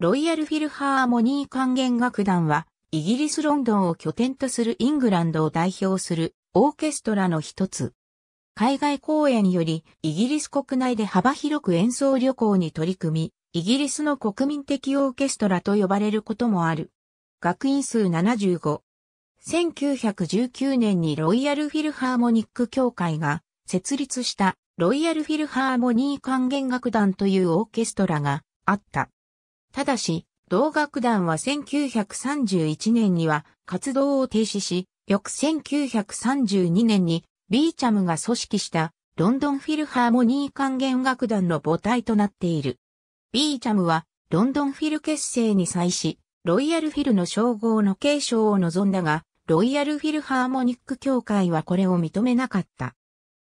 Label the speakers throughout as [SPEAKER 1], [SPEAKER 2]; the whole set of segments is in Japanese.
[SPEAKER 1] ロイヤルフィルハーモニー管弦楽団は、イギリスロンドンを拠点とするイングランドを代表するオーケストラの一つ。海外公演よりイギリス国内で幅広く演奏旅行に取り組み、イギリスの国民的オーケストラと呼ばれることもある。学院数75。1919年にロイヤルフィルハーモニック協会が設立したロイヤルフィルハーモニー管弦楽団というオーケストラがあった。ただし、同楽団は1931年には活動を停止し、翌1932年にビーチャムが組織したロンドンフィルハーモニー管弦楽団の母体となっている。ビーチャムはロンドンフィル結成に際し、ロイヤルフィルの称号の継承を望んだが、ロイヤルフィルハーモニック協会はこれを認めなかった。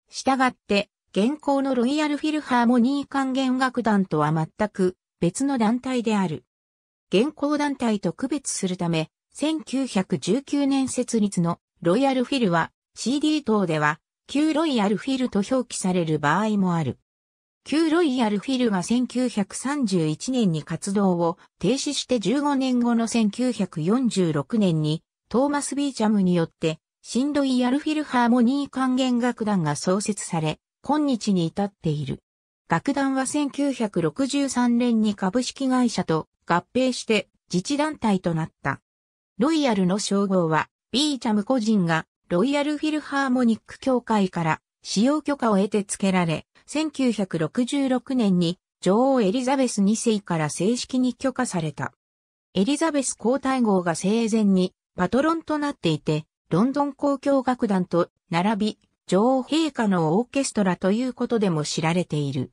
[SPEAKER 1] したがって、現行のロイヤルフィルハーモニー管弦楽団とは全く別の団体である。現行団体と区別するため、1919年設立のロイヤルフィルは CD 等では旧ロイヤルフィルと表記される場合もある。旧ロイヤルフィルが1931年に活動を停止して15年後の1946年にトーマス・ビーチャムによって新ロイヤルフィルハーモニー管弦楽団が創設され、今日に至っている。楽団は1963年に株式会社と合併して自治団体となった。ロイヤルの称号は、ビーチャム個人がロイヤルフィルハーモニック協会から使用許可を得て付けられ、1966年に女王エリザベス2世から正式に許可された。エリザベス皇太后が生前にパトロンとなっていて、ロンドン公共楽団と並び、女王陛下のオーケストラということでも知られている。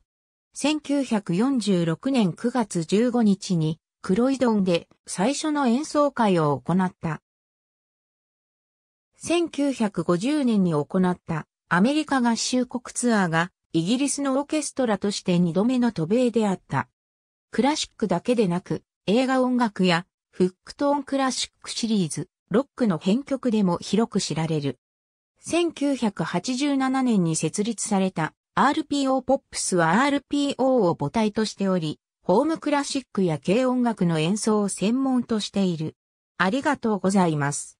[SPEAKER 1] 1946年9月15日に黒井ンで最初の演奏会を行った。1950年に行ったアメリカ合衆国ツアーがイギリスのオーケストラとして2度目の渡米であった。クラシックだけでなく映画音楽やフックトーンクラシックシリーズ、ロックの編曲でも広く知られる。1987年に設立された RPO ポップスは RPO を母体としており、ホームクラシックや軽音楽の演奏を専門としている。ありがとうございます。